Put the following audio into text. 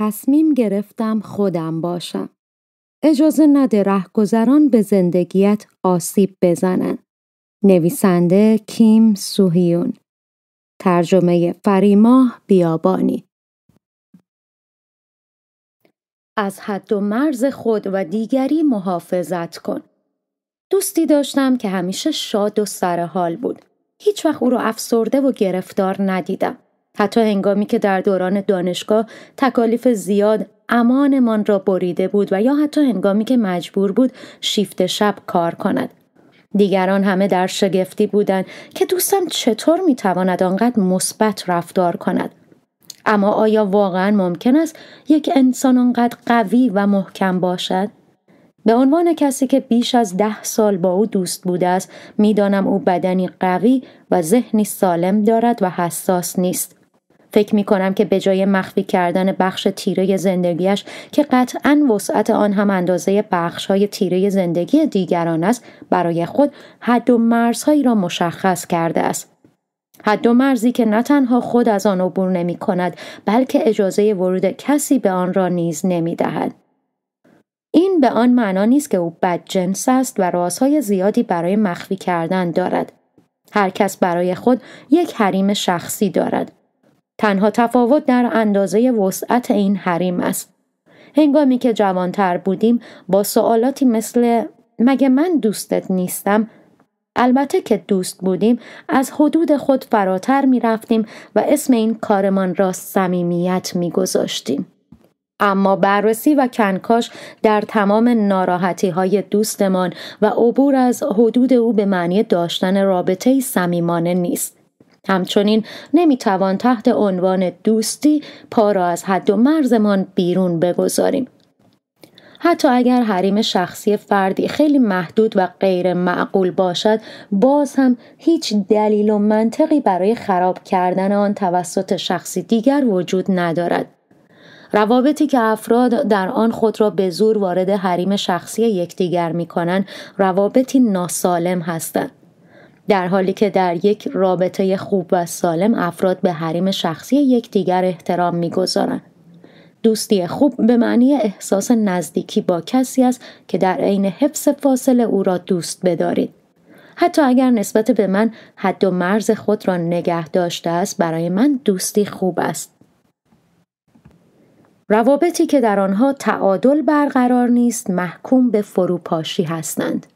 تصمیم گرفتم خودم باشم. اجازه نده رهگذران به زندگیت آسیب بزنن. نویسنده کیم سوهیون ترجمه فریماه بیابانی از حد و مرز خود و دیگری محافظت کن. دوستی داشتم که همیشه شاد و سر حال بود. هیچ وقت او را افسرده و گرفتار ندیدم. حتی هنگامی که در دوران دانشگاه تکالیف زیاد امانمان را بریده بود و یا حتی هنگامی که مجبور بود شیفت شب کار کند دیگران همه در شگفتی بودند که دوستم چطور میتواند آنقدر مثبت رفتار کند اما آیا واقعا ممکن است یک انسان آنقدر قوی و محکم باشد به عنوان کسی که بیش از ده سال با او دوست بوده است میدانم او بدنی قوی و ذهنی سالم دارد و حساس نیست فکر می کنم که به جای مخفی کردن بخش تیره زندگیش که قطعا وسعت آن هم اندازه بخش های تیره زندگی دیگران است برای خود حد و مرزهایی را مشخص کرده است حد و مرزی که نه تنها خود از آن عبور نمی کند بلکه اجازه ورود کسی به آن را نیز نمی دهد. این به آن معنا نیست که او جنس است و رازهای زیادی برای مخفی کردن دارد. هر کس برای خود یک حریم شخصی دارد. تنها تفاوت در اندازه وسعت این حریم است هنگامی که جوانتر بودیم با سوالاتی مثل مگه من دوستت نیستم البته که دوست بودیم از حدود خود فراتر می رفتیم و اسم این کارمان را صمیمیت می گذاشتیم. اما بررسی و کنکاش در تمام ناراحتی های دوستمان و عبور از حدود او به معنی داشتن رابطه صمیمانه نیست. همچنین نمیتوان تحت عنوان دوستی پا را از حد و مرزمان بیرون بگذاریم. حتی اگر حریم شخصی فردی خیلی محدود و غیر معقول باشد باز هم هیچ دلیل و منطقی برای خراب کردن آن توسط شخصی دیگر وجود ندارد. روابطی که افراد در آن خود را به زور وارد حریم شخصی یکدیگر می کنند روابطی ناسالم هستند. در حالی که در یک رابطه خوب و سالم افراد به حریم شخصی یکدیگر احترام میگذارند دوستی خوب به معنی احساس نزدیکی با کسی است که در عین حفظ فاصله او را دوست بدارید حتی اگر نسبت به من حد و مرز خود را نگه داشته است برای من دوستی خوب است روابطی که در آنها تعادل برقرار نیست محکوم به فروپاشی هستند